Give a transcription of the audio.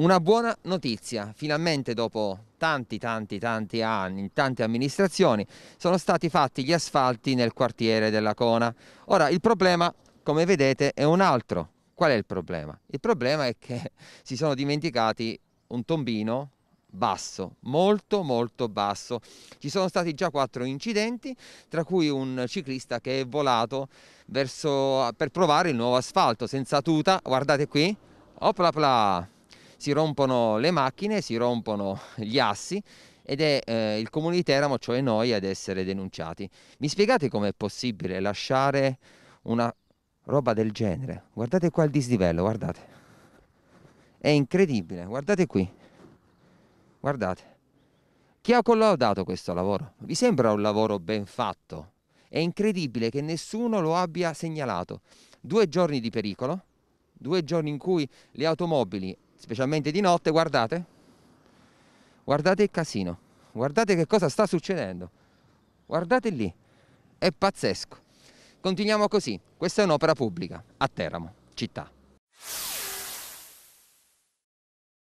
Una buona notizia, finalmente dopo tanti tanti tanti anni, in tante amministrazioni, sono stati fatti gli asfalti nel quartiere della Cona. Ora il problema, come vedete, è un altro. Qual è il problema? Il problema è che si sono dimenticati un tombino basso, molto molto basso. Ci sono stati già quattro incidenti, tra cui un ciclista che è volato verso, per provare il nuovo asfalto senza tuta, guardate qui, opla pla! si rompono le macchine, si rompono gli assi ed è eh, il comune di Teramo, cioè noi, ad essere denunciati. Mi spiegate com'è possibile lasciare una roba del genere? Guardate qua il dislivello, guardate. È incredibile, guardate qui. Guardate. Chi ha collaudato questo lavoro? Vi sembra un lavoro ben fatto? È incredibile che nessuno lo abbia segnalato. Due giorni di pericolo, due giorni in cui le automobili specialmente di notte, guardate, guardate il casino, guardate che cosa sta succedendo, guardate lì, è pazzesco. Continuiamo così, questa è un'opera pubblica a Teramo, città.